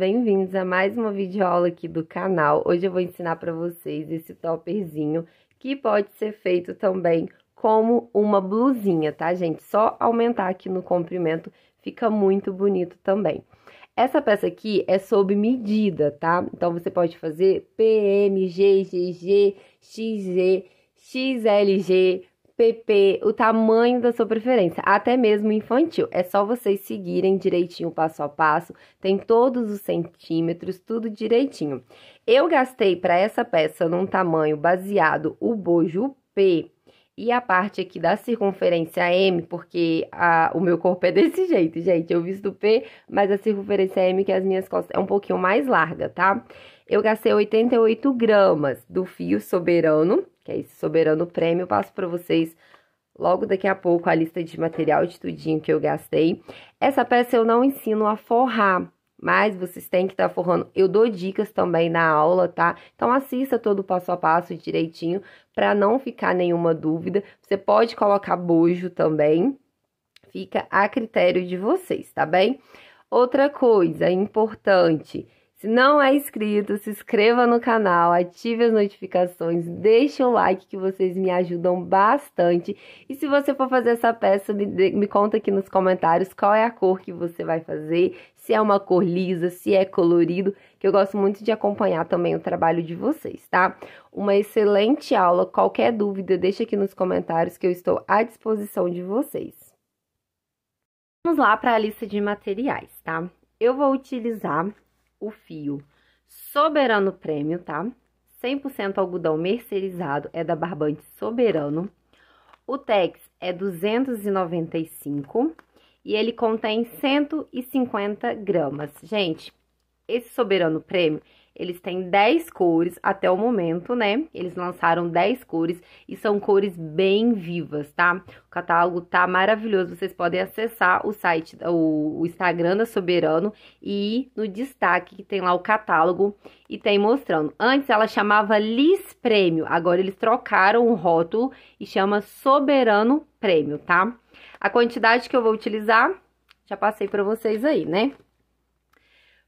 bem-vindos a mais uma videoaula aqui do canal. Hoje eu vou ensinar para vocês esse topperzinho que pode ser feito também como uma blusinha, tá, gente? Só aumentar aqui no comprimento fica muito bonito também. Essa peça aqui é sob medida, tá? Então você pode fazer PM, GGG, XG, XLG, PP o tamanho da sua preferência, até mesmo infantil. É só vocês seguirem direitinho passo a passo, tem todos os centímetros, tudo direitinho. Eu gastei para essa peça num tamanho baseado o bojo P e a parte aqui da circunferência M, porque a, o meu corpo é desse jeito, gente. Eu visto P, mas a circunferência M, que é as minhas costas, é um pouquinho mais larga, tá? Eu gastei 88 gramas do fio soberano que é esse soberano prêmio. Eu passo para vocês logo daqui a pouco a lista de material de tudinho que eu gastei. Essa peça eu não ensino a forrar, mas vocês têm que estar tá forrando. Eu dou dicas também na aula, tá? Então assista todo o passo a passo direitinho para não ficar nenhuma dúvida. Você pode colocar bojo também. Fica a critério de vocês, tá bem? Outra coisa importante, se não é inscrito, se inscreva no canal, ative as notificações, deixe um like que vocês me ajudam bastante. E se você for fazer essa peça, me, de, me conta aqui nos comentários qual é a cor que você vai fazer, se é uma cor lisa, se é colorido, que eu gosto muito de acompanhar também o trabalho de vocês, tá? Uma excelente aula, qualquer dúvida deixa aqui nos comentários que eu estou à disposição de vocês. Vamos lá para a lista de materiais, tá? Eu vou utilizar o fio Soberano Prêmio, tá? 100% algodão mercerizado é da Barbante Soberano. O Tex é 295 e ele contém 150 gramas. Gente, esse Soberano Prêmio eles têm 10 cores até o momento, né? Eles lançaram 10 cores e são cores bem vivas, tá? O catálogo tá maravilhoso. Vocês podem acessar o site, o, Instagram da Soberano e no destaque que tem lá o catálogo e tem mostrando. Antes ela chamava Lis Prêmio, agora eles trocaram o rótulo e chama Soberano Prêmio, tá? A quantidade que eu vou utilizar, já passei para vocês aí, né?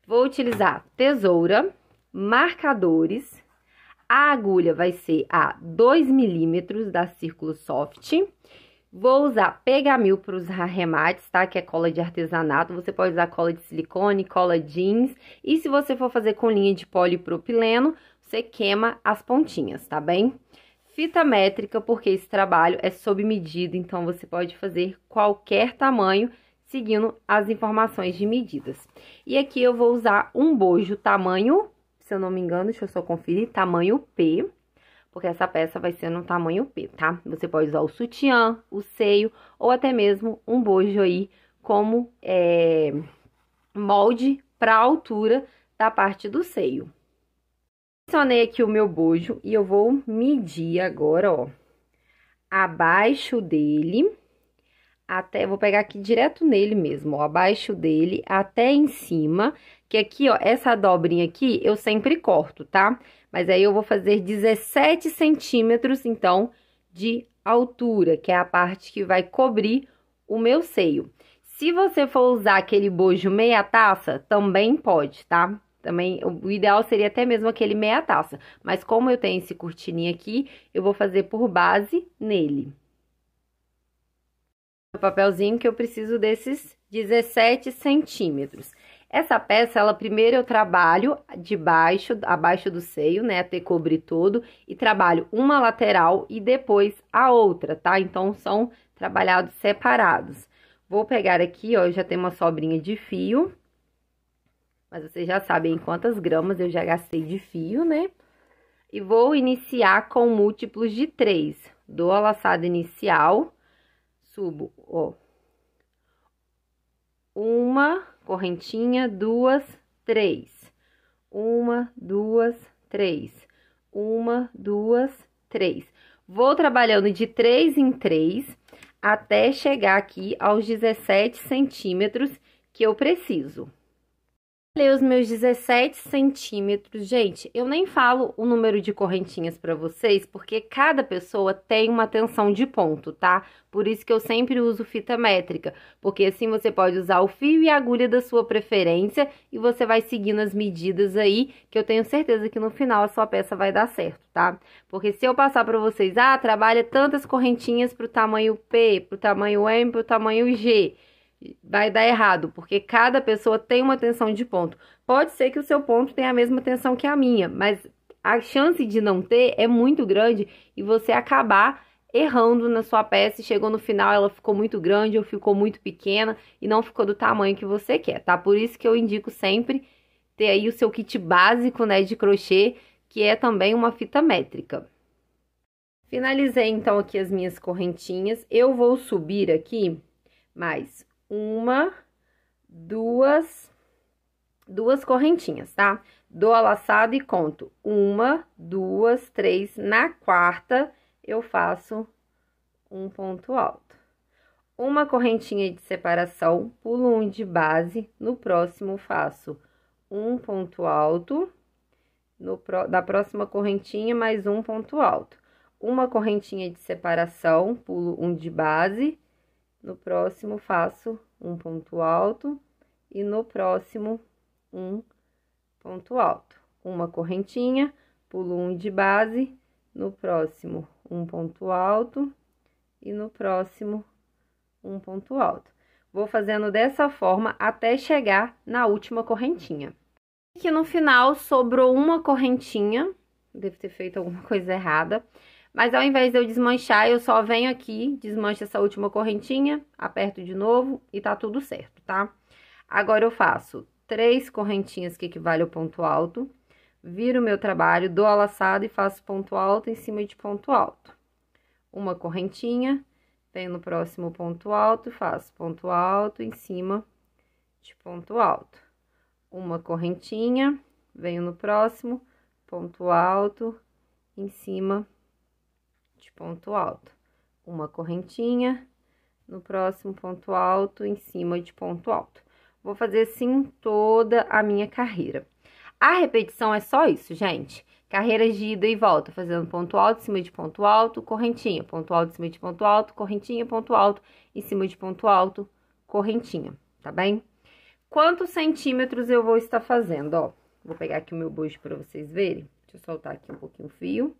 Vou utilizar tesoura, marcadores. A agulha vai ser a 2 milímetros da Círculo Soft. Vou usar pegamil para os arremates, tá? Que é cola de artesanato. Você pode usar cola de silicone, cola jeans. E se você for fazer com linha de polipropileno, você queima as pontinhas, tá bem? Fita métrica, porque esse trabalho é sob medida, então você pode fazer qualquer tamanho seguindo as informações de medidas. E aqui eu vou usar um bojo tamanho se eu não me engano, deixa eu só conferir, tamanho P, porque essa peça vai ser no tamanho P, tá? Você pode usar o sutiã, o seio ou até mesmo um bojo aí como é, molde para a altura da parte do seio. Adicionei aqui o meu bojo e eu vou medir agora, ó, abaixo dele até, vou pegar aqui direto nele mesmo, ó, abaixo dele até em cima que aqui, ó, essa dobrinha aqui, eu sempre corto, tá? Mas aí eu vou fazer 17 centímetros, então, de altura, que é a parte que vai cobrir o meu seio. Se você for usar aquele bojo meia taça, também pode, tá? Também, o ideal seria até mesmo aquele meia taça. Mas como eu tenho esse cortininho aqui, eu vou fazer por base nele. É o papelzinho que eu preciso desses 17 centímetros. Essa peça, ela primeiro eu trabalho de baixo, abaixo do seio, né, até cobrir todo, e trabalho uma lateral e depois a outra, tá? Então, são trabalhados separados. Vou pegar aqui, ó, eu já tenho uma sobrinha de fio, mas vocês já sabem quantas gramas eu já gastei de fio, né? E vou iniciar com múltiplos de três. Dou a laçada inicial, subo, ó, uma correntinha, duas, três, uma, duas, três, uma, duas, três. Vou trabalhando de três em três até chegar aqui aos 17 centímetros que eu preciso falei os meus 17 centímetros. Gente, eu nem falo o número de correntinhas pra vocês, porque cada pessoa tem uma tensão de ponto, tá? Por isso que eu sempre uso fita métrica, porque assim você pode usar o fio e a agulha da sua preferência e você vai seguindo as medidas aí, que eu tenho certeza que no final a sua peça vai dar certo, tá? Porque se eu passar pra vocês, ah, trabalha tantas correntinhas pro tamanho P, pro tamanho M, pro tamanho G vai dar errado, porque cada pessoa tem uma tensão de ponto. Pode ser que o seu ponto tenha a mesma tensão que a minha, mas a chance de não ter é muito grande e você acabar errando na sua peça chegou no final ela ficou muito grande ou ficou muito pequena e não ficou do tamanho que você quer, tá? Por isso que eu indico sempre ter aí o seu kit básico, né, de crochê, que é também uma fita métrica. Finalizei então aqui as minhas correntinhas. Eu vou subir aqui mais uma, duas, duas correntinhas, tá? Dou a laçada e conto uma, duas, três. Na quarta, eu faço um ponto alto. Uma correntinha de separação, pulo um de base, no próximo faço um ponto alto, no, da próxima correntinha mais um ponto alto. Uma correntinha de separação, pulo um de base, no próximo, faço um ponto alto e no próximo, um ponto alto. Uma correntinha, pulo um de base, no próximo, um ponto alto e no próximo, um ponto alto. Vou fazendo dessa forma até chegar na última correntinha. Aqui no final sobrou uma correntinha, deve ter feito alguma coisa errada. Mas ao invés de eu desmanchar, eu só venho aqui, desmancho essa última correntinha, aperto de novo e tá tudo certo, tá? Agora eu faço três correntinhas que equivale ao ponto alto, viro o meu trabalho, dou a laçada e faço ponto alto em cima de ponto alto. Uma correntinha, venho no próximo ponto alto, faço ponto alto em cima de ponto alto. Uma correntinha, venho no próximo, ponto alto, em cima de ponto alto, uma correntinha, no próximo ponto alto, em cima de ponto alto. Vou fazer assim toda a minha carreira. A repetição é só isso, gente. Carreiras de ida e volta, fazendo ponto alto, em cima de ponto alto, correntinha, ponto alto, em cima de ponto alto, correntinha, ponto alto, em cima de ponto alto, correntinha, tá bem? Quantos centímetros eu vou estar fazendo, ó? Vou pegar aqui o meu bojo para vocês verem. Deixa eu soltar aqui um pouquinho o fio.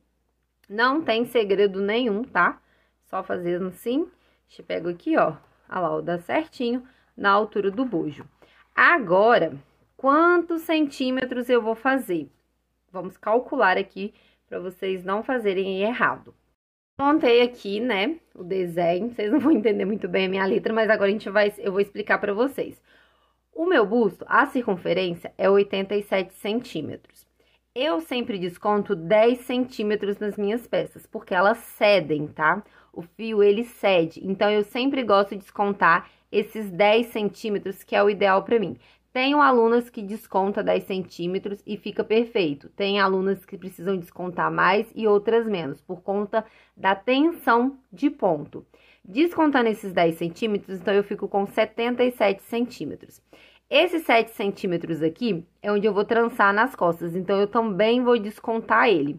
Não tem segredo nenhum, tá? Só fazendo assim, te pego aqui, ó. Olha lá, ó, dá certinho na altura do bojo. Agora, quantos centímetros eu vou fazer? Vamos calcular aqui para vocês não fazerem errado. Montei aqui, né, o desenho. Vocês não vão entender muito bem a minha letra, mas agora a gente vai, eu vou explicar para vocês. O meu busto, a circunferência é 87 centímetros. Eu sempre desconto 10 centímetros nas minhas peças, porque elas cedem, tá? O fio, ele cede, então eu sempre gosto de descontar esses 10 centímetros, que é o ideal para mim. Tenho alunas que desconta 10 centímetros e fica perfeito. Tem alunas que precisam descontar mais e outras menos, por conta da tensão de ponto. Descontando esses 10 centímetros, então eu fico com 77 centímetros. Esses 7 centímetros aqui é onde eu vou trançar nas costas, então eu também vou descontar ele.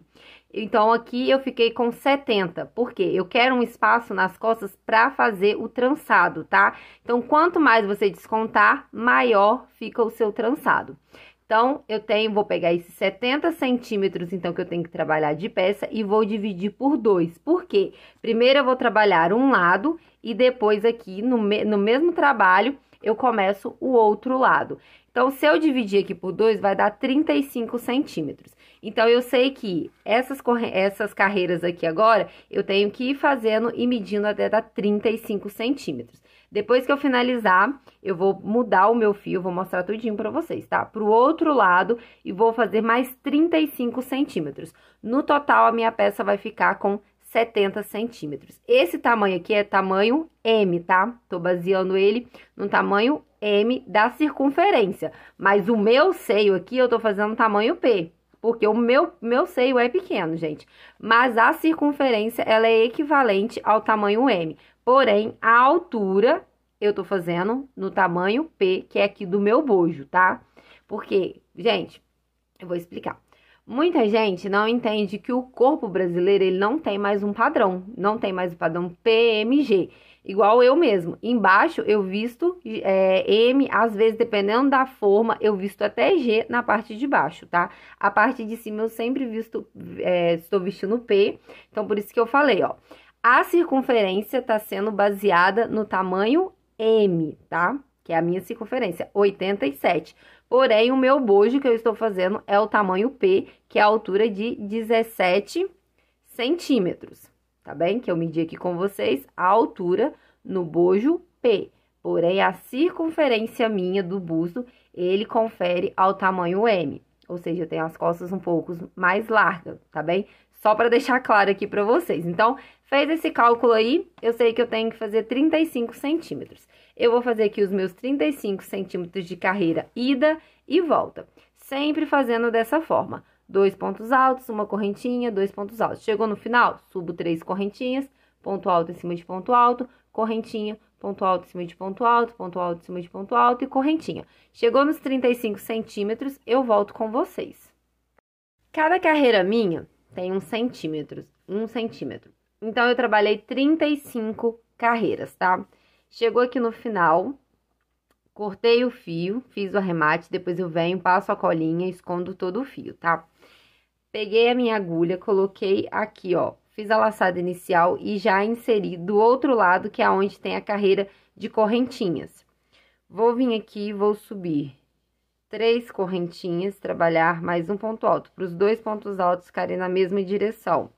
Então, aqui eu fiquei com 70, porque eu quero um espaço nas costas para fazer o trançado, tá? Então, quanto mais você descontar, maior fica o seu trançado. Então, eu tenho, vou pegar esses 70 centímetros, então, que eu tenho que trabalhar de peça e vou dividir por dois. Por quê? Primeiro, eu vou trabalhar um lado e depois aqui, no, me no mesmo trabalho, eu começo o outro lado. Então, se eu dividir aqui por 2, vai dar 35 centímetros. Então, eu sei que essas, essas carreiras aqui agora, eu tenho que ir fazendo e medindo até dar 35 centímetros. Depois que eu finalizar, eu vou mudar o meu fio, vou mostrar tudinho pra vocês, tá? Pro outro lado e vou fazer mais 35 centímetros. No total, a minha peça vai ficar com 70 centímetros. Esse tamanho aqui é tamanho M, tá? Tô baseando ele no tamanho M da circunferência. Mas o meu seio aqui eu tô fazendo tamanho P, porque o meu, meu seio é pequeno, gente. Mas a circunferência, ela é equivalente ao tamanho M. Porém, a altura eu tô fazendo no tamanho P, que é aqui do meu bojo, tá? Porque, gente, eu vou explicar. Muita gente não entende que o corpo brasileiro ele não tem mais um padrão, não tem mais o padrão PMG, igual eu mesmo. Embaixo eu visto é, M, às vezes dependendo da forma eu visto até G na parte de baixo, tá? A parte de cima eu sempre visto, é, estou vestindo P, então por isso que eu falei, ó. A circunferência está sendo baseada no tamanho M, tá? que é a minha circunferência, 87. Porém, o meu bojo que eu estou fazendo é o tamanho P, que é a altura de 17 centímetros, tá bem? Que eu medi aqui com vocês a altura no bojo P. Porém, a circunferência minha do busto, ele confere ao tamanho M. Ou seja, eu tenho as costas um pouco mais largas, tá bem? Só para deixar claro aqui para vocês. Então, fez esse cálculo aí, eu sei que eu tenho que fazer 35 centímetros eu vou fazer aqui os meus 35 centímetros de carreira ida e volta. Sempre fazendo dessa forma. Dois pontos altos, uma correntinha, dois pontos altos. Chegou no final, subo três correntinhas, ponto alto em cima de ponto alto, correntinha, ponto alto em cima de ponto alto, ponto alto em cima de ponto alto e correntinha. Chegou nos 35 centímetros, eu volto com vocês. Cada carreira minha tem um centímetro, um centímetro. Então, eu trabalhei 35 carreiras, tá? Tá? Chegou aqui no final, cortei o fio, fiz o arremate, depois eu venho, passo a colinha, escondo todo o fio, tá? Peguei a minha agulha, coloquei aqui, ó, fiz a laçada inicial e já inseri do outro lado, que é onde tem a carreira de correntinhas. Vou vir aqui, vou subir três correntinhas, trabalhar mais um ponto alto, para os dois pontos altos ficarem na mesma direção.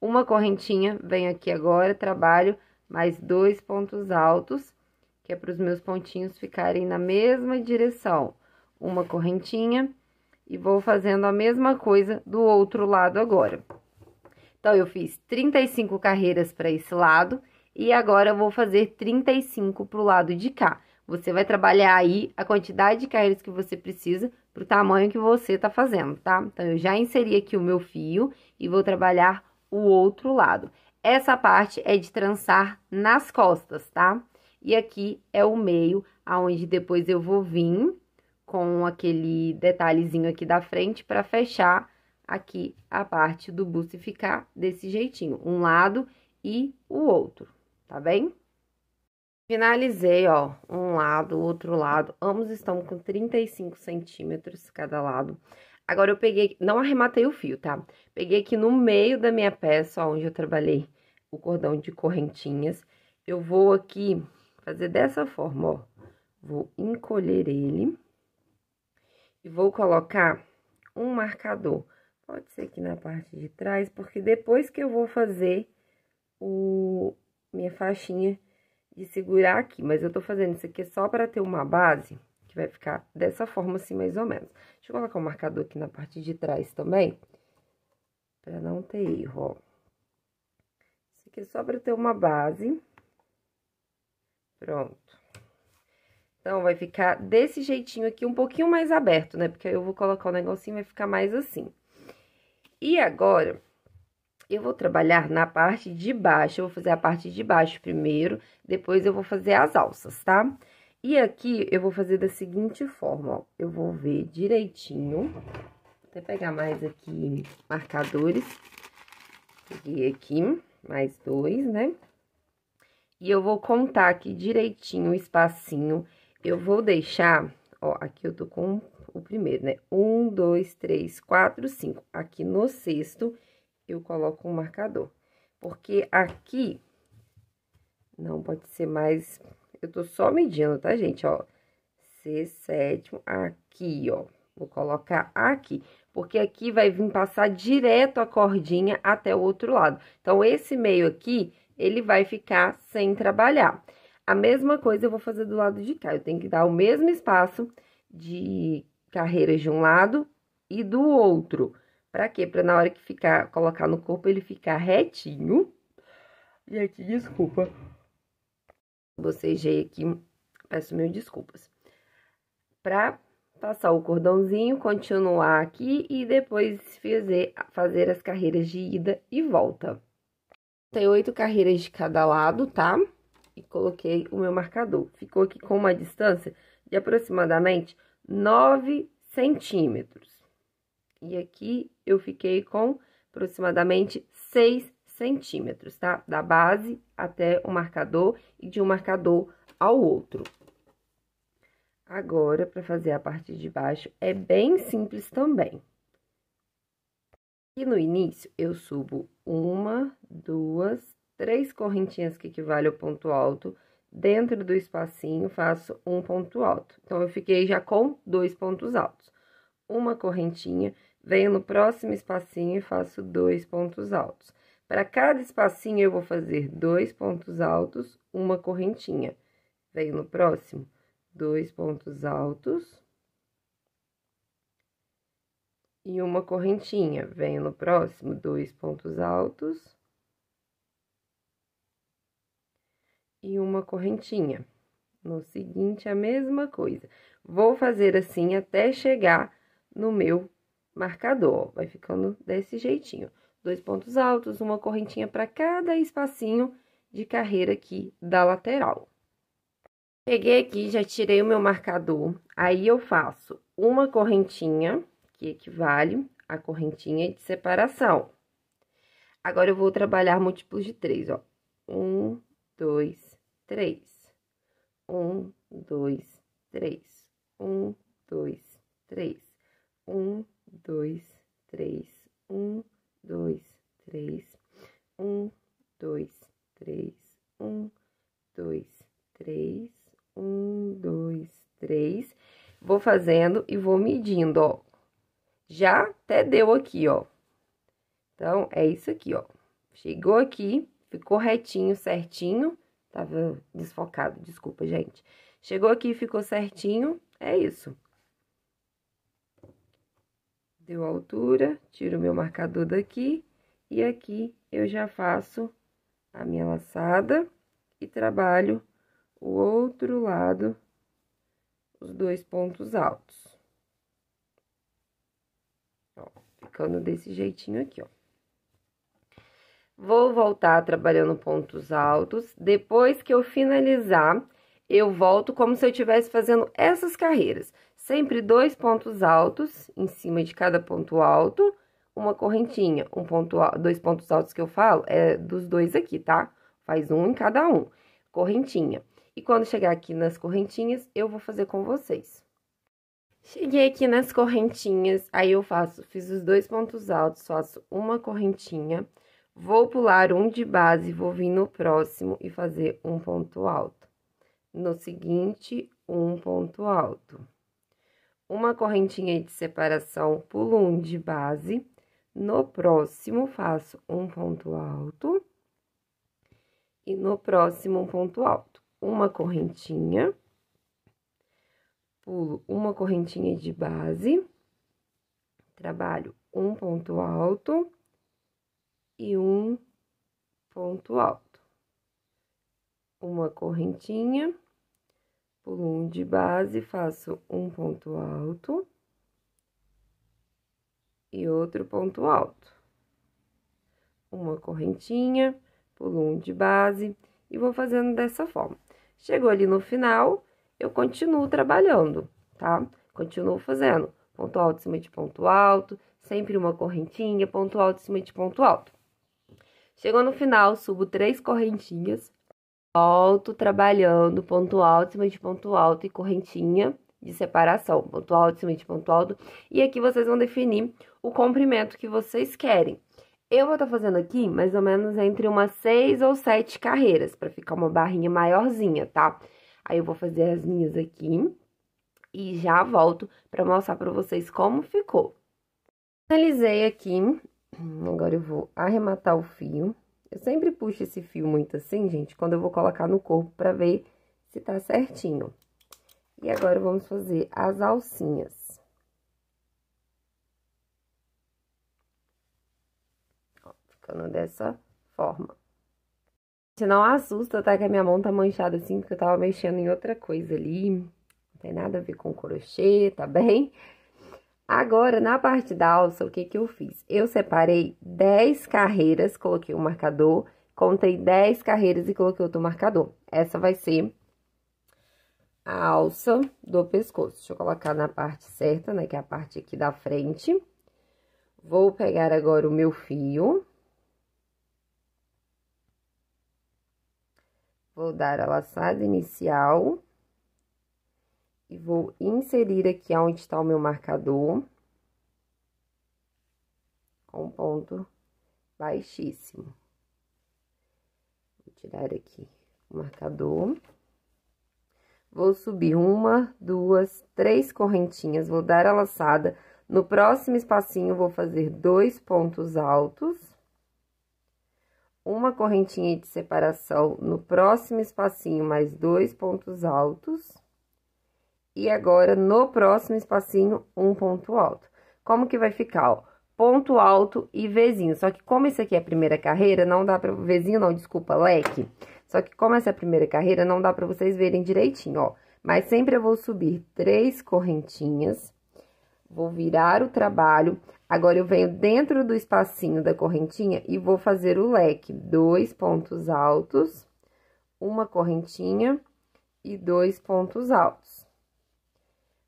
Uma correntinha, venho aqui agora, trabalho mais dois pontos altos, que é para os meus pontinhos ficarem na mesma direção. Uma correntinha e vou fazendo a mesma coisa do outro lado agora. Então, eu fiz 35 carreiras para esse lado e agora eu vou fazer 35 para o lado de cá. Você vai trabalhar aí a quantidade de carreiras que você precisa para o tamanho que você está fazendo, tá? Então, eu já inseri aqui o meu fio e vou trabalhar o outro lado. Essa parte é de trançar nas costas, tá? E aqui é o meio, aonde depois eu vou vir com aquele detalhezinho aqui da frente para fechar aqui a parte do busto e ficar desse jeitinho, um lado e o outro, tá bem? Finalizei, ó, um lado, outro lado, ambos estão com 35 centímetros cada lado. Agora eu peguei, não arrematei o fio, tá? Peguei aqui no meio da minha peça, ó, onde eu trabalhei o cordão de correntinhas. Eu vou aqui fazer dessa forma, ó. Vou encolher ele e vou colocar um marcador. Pode ser aqui na parte de trás, porque depois que eu vou fazer o minha faixinha de segurar aqui. Mas eu tô fazendo isso aqui só para ter uma base que vai ficar dessa forma assim, mais ou menos. Deixa eu colocar o um marcador aqui na parte de trás também, pra não ter erro, ó. Isso aqui é só pra ter uma base. Pronto. Então, vai ficar desse jeitinho aqui, um pouquinho mais aberto, né? Porque eu vou colocar o um negocinho vai ficar mais assim. E agora, eu vou trabalhar na parte de baixo. Eu vou fazer a parte de baixo primeiro, depois eu vou fazer as alças, tá? Tá? E aqui eu vou fazer da seguinte forma, ó. Eu vou ver direitinho. Vou até pegar mais aqui marcadores. Peguei aqui, mais dois, né? E eu vou contar aqui direitinho o espacinho. Eu vou deixar, ó, aqui eu tô com o primeiro, né? Um, dois, três, quatro, cinco. Aqui no sexto, eu coloco um marcador. Porque aqui não pode ser mais eu tô só medindo, tá, gente? Ó, C sétimo aqui, ó. Vou colocar aqui, porque aqui vai vir passar direto a cordinha até o outro lado. Então, esse meio aqui, ele vai ficar sem trabalhar. A mesma coisa eu vou fazer do lado de cá. Eu tenho que dar o mesmo espaço de carreiras de um lado e do outro. Pra quê? Pra na hora que ficar, colocar no corpo, ele ficar retinho. Gente, desculpa vocês já aqui, peço mil desculpas. Pra passar o cordãozinho, continuar aqui e depois fazer, fazer as carreiras de ida e volta. Tem oito carreiras de cada lado, tá? E coloquei o meu marcador. Ficou aqui com uma distância de aproximadamente 9 centímetros. E aqui eu fiquei com aproximadamente 6 centímetros, tá? Da base até o marcador e de um marcador ao outro. Agora, para fazer a parte de baixo, é bem simples também. E no início, eu subo uma, duas, três correntinhas que equivale ao ponto alto. Dentro do espacinho, faço um ponto alto. Então, eu fiquei já com dois pontos altos. Uma correntinha, venho no próximo espacinho e faço dois pontos altos. Para cada espacinho, eu vou fazer dois pontos altos, uma correntinha. Venho no próximo, dois pontos altos e uma correntinha. Venho no próximo, dois pontos altos e uma correntinha. No seguinte, a mesma coisa. Vou fazer assim até chegar no meu marcador. Vai ficando desse jeitinho dois pontos altos, uma correntinha para cada espacinho de carreira aqui da lateral. Peguei aqui, já tirei o meu marcador, aí eu faço uma correntinha, que equivale à correntinha de separação. Agora, eu vou trabalhar múltiplos de três, ó. Um, dois, três. Um, dois, três. Um, dois, três. Um, dois, três. Um, dois, três. Um, dois, três, um, dois, três, um, dois, três, um, dois, três. Vou fazendo e vou medindo, ó. Já até deu aqui, ó. Então, é isso aqui, ó. Chegou aqui, ficou retinho, certinho. Tava desfocado, desculpa, gente. Chegou aqui, ficou certinho, é isso deu altura, tiro meu marcador daqui e aqui eu já faço a minha laçada e trabalho o outro lado, os dois pontos altos. Ó, ficando desse jeitinho aqui, ó. Vou voltar trabalhando pontos altos. Depois que eu finalizar, eu volto como se eu estivesse fazendo essas carreiras. Sempre dois pontos altos em cima de cada ponto alto, uma correntinha, um ponto, dois pontos altos que eu falo é dos dois aqui, tá? Faz um em cada um, correntinha. E quando chegar aqui nas correntinhas, eu vou fazer com vocês. Cheguei aqui nas correntinhas, aí eu faço, fiz os dois pontos altos, faço uma correntinha, vou pular um de base, vou vir no próximo e fazer um ponto alto. No seguinte, um ponto alto uma correntinha de separação, pulo um de base, no próximo faço um ponto alto e no próximo um ponto alto, uma correntinha, pulo uma correntinha de base, trabalho um ponto alto e um ponto alto, uma correntinha, pulo um de base, faço um ponto alto e outro ponto alto. Uma correntinha, pulo um de base e vou fazendo dessa forma. Chegou ali no final, eu continuo trabalhando, tá? Continuo fazendo ponto alto em cima de ponto alto, sempre uma correntinha, ponto alto em cima de ponto alto. Chegou no final, subo três correntinhas, Volto trabalhando ponto alto, cima de ponto alto e correntinha de separação, ponto alto, cima de ponto alto. E aqui vocês vão definir o comprimento que vocês querem. Eu vou estar tá fazendo aqui mais ou menos entre umas seis ou sete carreiras, para ficar uma barrinha maiorzinha, tá? Aí eu vou fazer as minhas aqui e já volto para mostrar para vocês como ficou. Finalizei aqui, agora eu vou arrematar o fio. Eu sempre puxo esse fio muito assim, gente, quando eu vou colocar no corpo pra ver se tá certinho. E agora, vamos fazer as alcinhas. ficando dessa forma. Gente, não assusta, tá? Que a minha mão tá manchada assim, porque eu tava mexendo em outra coisa ali. Não tem nada a ver com crochê, Tá bem? Agora, na parte da alça, o que, que eu fiz? Eu separei 10 carreiras, coloquei o um marcador, contei 10 carreiras e coloquei outro marcador. Essa vai ser a alça do pescoço. Deixa eu colocar na parte certa, né, que é a parte aqui da frente. Vou pegar agora o meu fio. Vou dar a laçada inicial e vou inserir aqui onde está o meu marcador. Com um ponto baixíssimo. Vou tirar aqui o marcador. Vou subir uma, duas, três correntinhas, vou dar a laçada. No próximo espacinho, vou fazer dois pontos altos. Uma correntinha de separação no próximo espacinho, mais dois pontos altos. E agora, no próximo espacinho, um ponto alto. Como que vai ficar, ó? Ponto alto e Vzinho. Só que como isso aqui é a primeira carreira, não dá pra... Vzinho não, desculpa, leque. Só que como essa é a primeira carreira, não dá pra vocês verem direitinho, ó. Mas sempre eu vou subir três correntinhas. Vou virar o trabalho. Agora, eu venho dentro do espacinho da correntinha e vou fazer o leque. Dois pontos altos, uma correntinha e dois pontos altos.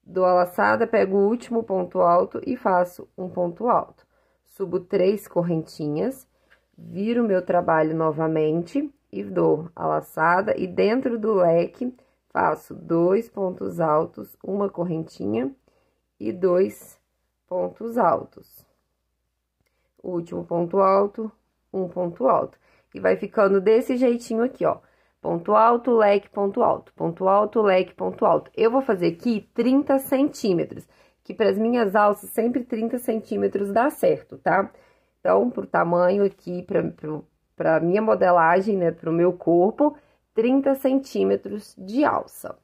Dou a laçada, pego o último ponto alto e faço um ponto alto. Subo três correntinhas, viro meu trabalho novamente e dou a laçada e dentro do leque faço dois pontos altos, uma correntinha e dois pontos altos. O último ponto alto, um ponto alto. E vai ficando desse jeitinho aqui, ó. Ponto alto, leque, ponto alto. Ponto alto, leque, ponto alto. Eu vou fazer aqui 30 centímetros, que para as minhas alças sempre 30 centímetros dá certo, tá? Então, pro tamanho aqui, para a minha modelagem, né, pro meu corpo, 30 centímetros de alça.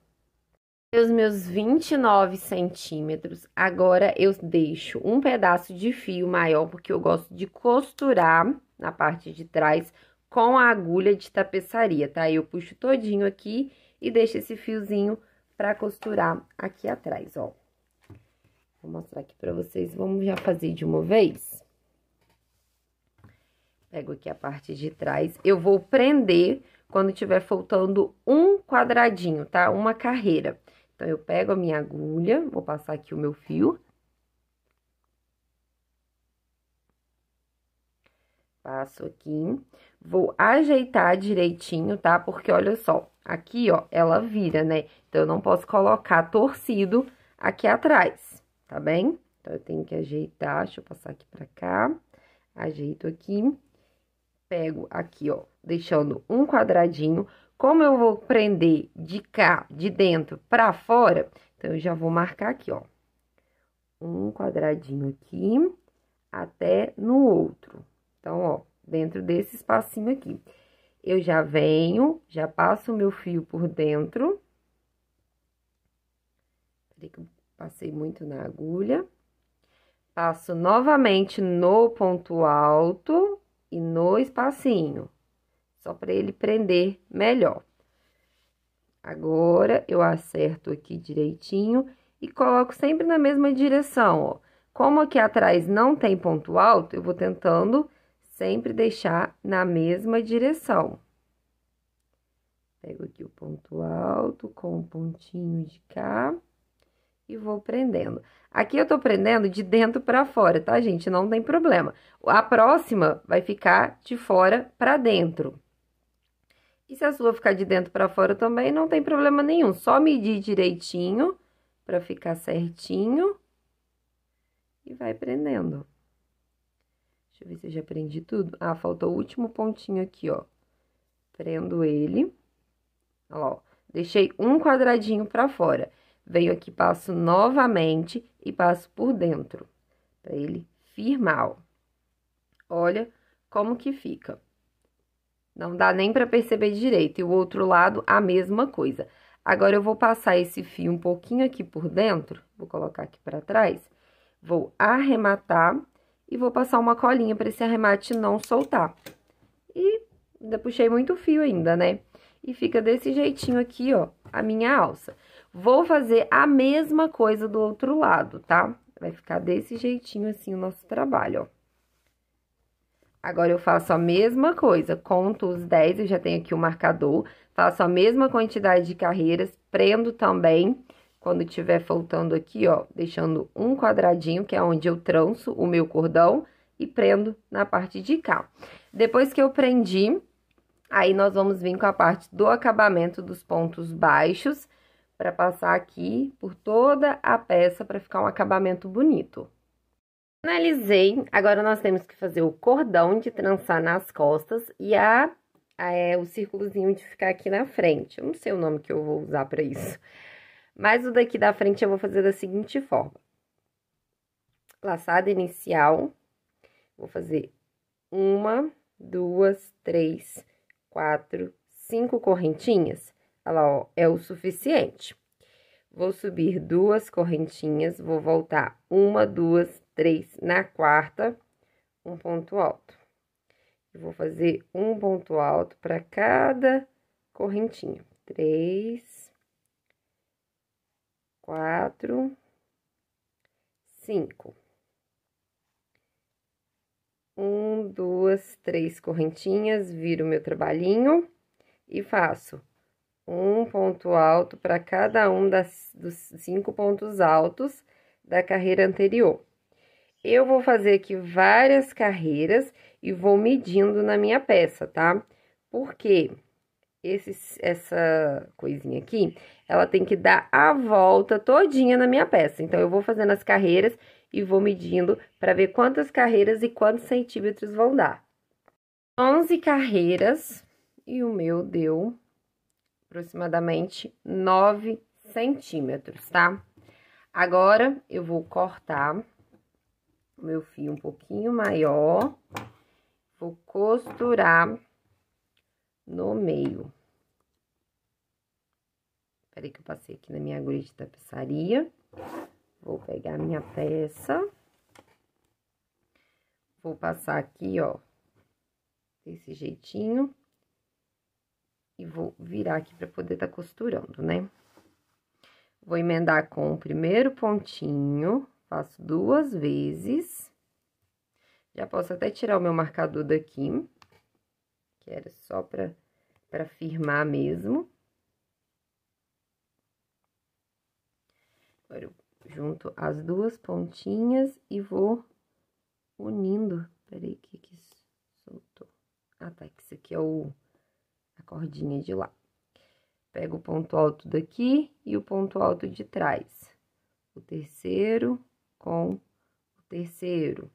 Os meus 29 centímetros, agora eu deixo um pedaço de fio maior, porque eu gosto de costurar na parte de trás, com a agulha de tapeçaria, tá? Eu puxo todinho aqui e deixo esse fiozinho pra costurar aqui atrás, ó. Vou mostrar aqui pra vocês, vamos já fazer de uma vez? Pego aqui a parte de trás, eu vou prender quando tiver faltando um quadradinho, tá? Uma carreira. Então, eu pego a minha agulha, vou passar aqui o meu fio. Passo aqui. Vou ajeitar direitinho, tá? Porque olha só, aqui, ó, ela vira, né? Então, eu não posso colocar torcido aqui atrás, tá bem? Então, eu tenho que ajeitar, deixa eu passar aqui pra cá, ajeito aqui, pego aqui, ó, deixando um quadradinho. Como eu vou prender de cá, de dentro pra fora, então, eu já vou marcar aqui, ó, um quadradinho aqui até no outro. Então, ó, dentro desse espacinho aqui. Eu já venho, já passo o meu fio por dentro. Peraí que eu passei muito na agulha. Passo novamente no ponto alto e no espacinho, só para ele prender melhor. Agora, eu acerto aqui direitinho e coloco sempre na mesma direção, ó. Como aqui atrás não tem ponto alto, eu vou tentando sempre deixar na mesma direção. Pego aqui o ponto alto com o pontinho de cá e vou prendendo. Aqui eu tô prendendo de dentro para fora, tá, gente? Não tem problema. A próxima vai ficar de fora para dentro. E se a sua ficar de dentro para fora também, não tem problema nenhum. Só medir direitinho para ficar certinho e vai prendendo. Deixa eu ver se eu já prendi tudo. Ah, faltou o último pontinho aqui, ó. Prendo ele. Olha ó. Deixei um quadradinho pra fora. Venho aqui, passo novamente e passo por dentro. Pra ele firmar, ó. Olha como que fica. Não dá nem pra perceber direito. E o outro lado, a mesma coisa. Agora, eu vou passar esse fio um pouquinho aqui por dentro. Vou colocar aqui pra trás. Vou arrematar e vou passar uma colinha para esse arremate não soltar. E ainda puxei muito fio ainda, né? E fica desse jeitinho aqui, ó, a minha alça. Vou fazer a mesma coisa do outro lado, tá? Vai ficar desse jeitinho assim o nosso trabalho, ó. Agora, eu faço a mesma coisa, conto os 10, eu já tenho aqui o marcador, faço a mesma quantidade de carreiras, prendo também quando tiver faltando aqui, ó, deixando um quadradinho, que é onde eu tranço o meu cordão, e prendo na parte de cá. Depois que eu prendi, aí nós vamos vir com a parte do acabamento dos pontos baixos, para passar aqui por toda a peça para ficar um acabamento bonito. Finalizei, agora nós temos que fazer o cordão de trançar nas costas e a, a é, o círculozinho de ficar aqui na frente. Eu não sei o nome que eu vou usar para isso. Mas o daqui da frente eu vou fazer da seguinte forma. Laçada inicial, vou fazer uma, duas, três, quatro, cinco correntinhas. Olha lá, ó, é o suficiente. Vou subir duas correntinhas, vou voltar uma, duas, três na quarta, um ponto alto. vou fazer um ponto alto para cada correntinha. Três, quatro, cinco. Um, duas, três correntinhas, viro meu trabalhinho e faço um ponto alto para cada um das, dos cinco pontos altos da carreira anterior. Eu vou fazer aqui várias carreiras e vou medindo na minha peça, tá? Porque esse, essa coisinha aqui ela tem que dar a volta todinha na minha peça. Então, eu vou fazendo as carreiras e vou medindo para ver quantas carreiras e quantos centímetros vão dar. 11 carreiras e o meu deu aproximadamente 9 centímetros, tá? Agora, eu vou cortar o meu fio um pouquinho maior, vou costurar no meio. Peraí que eu passei aqui na minha agulha de tapeçaria. Vou pegar a minha peça. Vou passar aqui, ó, desse jeitinho. E vou virar aqui pra poder tá costurando, né? Vou emendar com o primeiro pontinho, faço duas vezes. Já posso até tirar o meu marcador daqui, que era só pra, pra firmar mesmo. Agora eu junto as duas pontinhas e vou unindo. Peraí, que que soltou? Ah, tá, que isso aqui é o, a cordinha de lá. Pego o ponto alto daqui e o ponto alto de trás. O terceiro com o terceiro.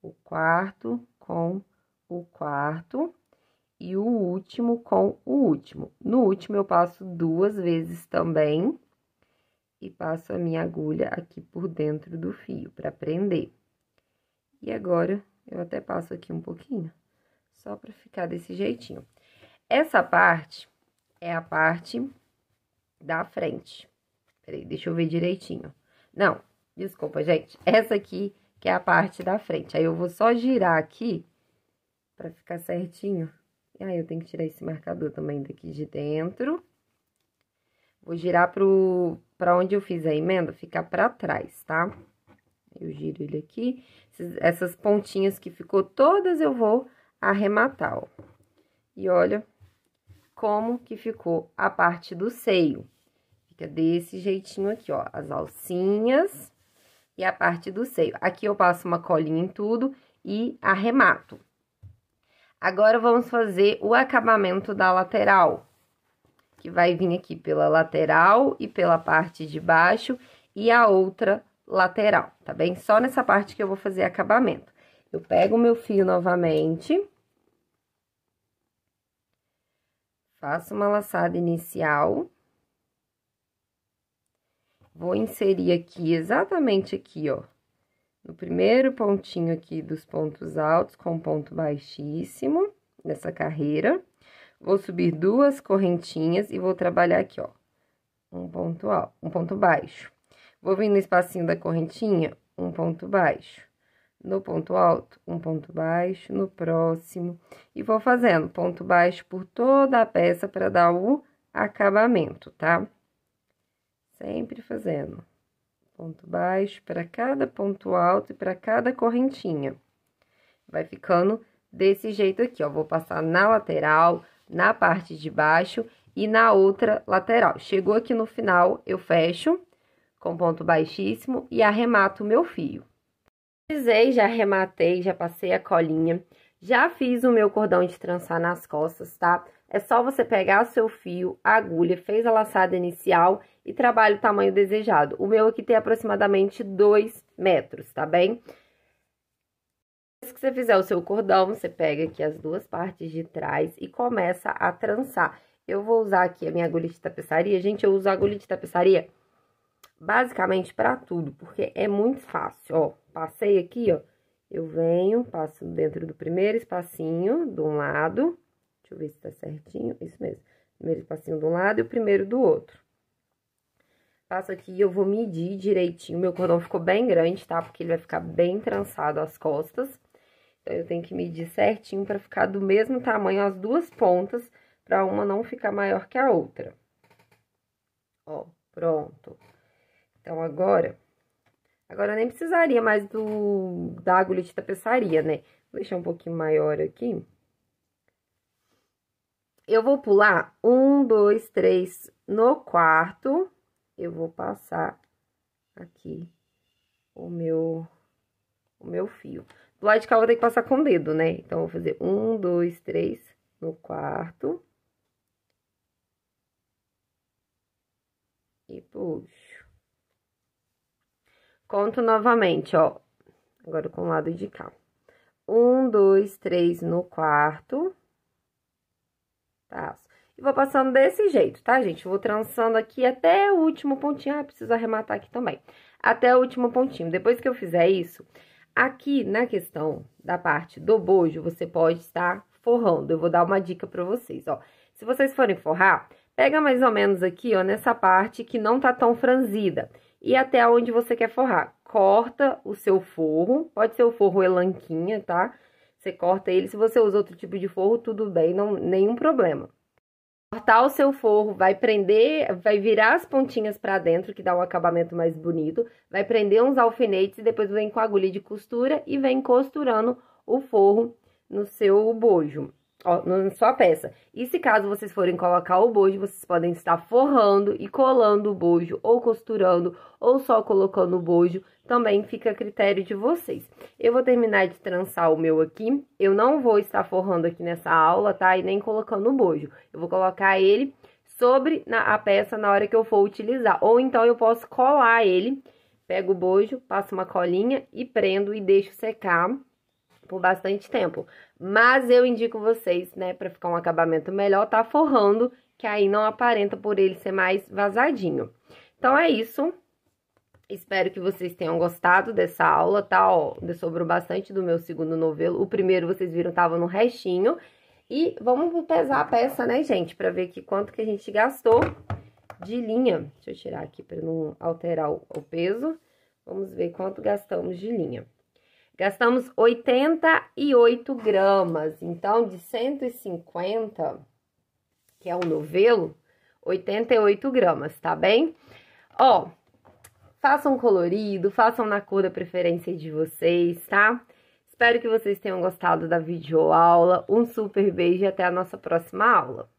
O quarto com o quarto. E o último com o último. No último, eu passo duas vezes também e passo a minha agulha aqui por dentro do fio para prender. E agora, eu até passo aqui um pouquinho, só para ficar desse jeitinho. Essa parte é a parte da frente. Peraí, deixa eu ver direitinho. Não, desculpa, gente. Essa aqui que é a parte da frente. Aí eu vou só girar aqui para ficar certinho. E aí eu tenho que tirar esse marcador também daqui de dentro. Vou girar pro, pra onde eu fiz a emenda, ficar pra trás, tá? Eu giro ele aqui. Essas pontinhas que ficou todas, eu vou arrematar, ó. E olha como que ficou a parte do seio. Fica desse jeitinho aqui, ó, as alcinhas e a parte do seio. Aqui eu passo uma colinha em tudo e arremato. Agora, vamos fazer o acabamento da lateral que vai vir aqui pela lateral e pela parte de baixo e a outra lateral, tá bem? Só nessa parte que eu vou fazer acabamento. Eu pego o meu fio novamente, faço uma laçada inicial, vou inserir aqui, exatamente aqui, ó, no primeiro pontinho aqui dos pontos altos com ponto baixíssimo, nessa carreira. Vou subir duas correntinhas e vou trabalhar aqui, ó. Um ponto alto, um ponto baixo. Vou vir no espacinho da correntinha, um ponto baixo. No ponto alto, um ponto baixo, no próximo. E vou fazendo ponto baixo por toda a peça para dar o acabamento, tá? Sempre fazendo ponto baixo para cada ponto alto e para cada correntinha. Vai ficando desse jeito aqui, ó. Vou passar na lateral na parte de baixo e na outra lateral. Chegou aqui no final, eu fecho com ponto baixíssimo e arremato o meu fio. Fizei, já arrematei, já passei a colinha, já fiz o meu cordão de trançar nas costas, tá? É só você pegar seu fio, agulha, fez a laçada inicial e trabalha o tamanho desejado. O meu aqui tem aproximadamente 2 metros, tá bem? você fizer o seu cordão, você pega aqui as duas partes de trás e começa a trançar. Eu vou usar aqui a minha agulha de tapeçaria. Gente, eu uso a agulha de tapeçaria basicamente para tudo, porque é muito fácil, ó. Passei aqui, ó. Eu venho, passo dentro do primeiro espacinho de um lado. Deixa eu ver se tá certinho. Isso mesmo. Primeiro espacinho de um lado e o primeiro do outro. Passo aqui e eu vou medir direitinho. Meu cordão ficou bem grande, tá? Porque ele vai ficar bem trançado as costas eu tenho que medir certinho para ficar do mesmo tamanho as duas pontas, para uma não ficar maior que a outra. Ó, pronto. Então, agora, agora eu nem precisaria mais do, da agulha de tapeçaria, né? Vou deixar um pouquinho maior aqui. Eu vou pular um, dois, três no quarto. Eu vou passar aqui o meu, o meu fio. Do lado de cá, eu vou ter que passar com o dedo, né? Então, vou fazer um, dois, três no quarto. E puxo. Conto novamente, ó. Agora com o lado de cá. Um, dois, três no quarto. Passo. Tá. E vou passando desse jeito, tá, gente? Vou trançando aqui até o último pontinho. Ah, preciso arrematar aqui também. Até o último pontinho. Depois que eu fizer isso, Aqui na questão da parte do bojo, você pode estar forrando. Eu vou dar uma dica para vocês, ó. Se vocês forem forrar, pega mais ou menos aqui, ó, nessa parte que não tá tão franzida. E até onde você quer forrar. Corta o seu forro, pode ser o forro elanquinha, tá? Você corta ele, se você usa outro tipo de forro, tudo bem, não, nenhum problema cortar o seu forro, vai prender, vai virar as pontinhas para dentro, que dá um acabamento mais bonito, vai prender uns alfinetes e depois vem com agulha de costura e vem costurando o forro no seu bojo. Ó, não só a peça. E se caso vocês forem colocar o bojo, vocês podem estar forrando e colando o bojo, ou costurando, ou só colocando o bojo. Também fica a critério de vocês. Eu vou terminar de trançar o meu aqui. Eu não vou estar forrando aqui nessa aula, tá? E nem colocando o bojo. Eu vou colocar ele sobre na, a peça na hora que eu for utilizar. Ou então eu posso colar ele, pego o bojo, passo uma colinha e prendo e deixo secar por bastante tempo. Mas eu indico vocês, né, para ficar um acabamento melhor, tá forrando, que aí não aparenta por ele ser mais vazadinho. Então é isso. Espero que vocês tenham gostado dessa aula, tá? Ó, sobrou bastante do meu segundo novelo. O primeiro, vocês viram, tava no restinho. E vamos pesar a peça, né, gente? Pra ver aqui quanto que a gente gastou de linha. Deixa eu tirar aqui pra não alterar o, o peso. Vamos ver quanto gastamos de linha. Gastamos 88 gramas, então de 150, que é um novelo, 88 gramas, tá bem? Ó, façam colorido, façam na cor da preferência de vocês, tá? Espero que vocês tenham gostado da videoaula, um super beijo e até a nossa próxima aula.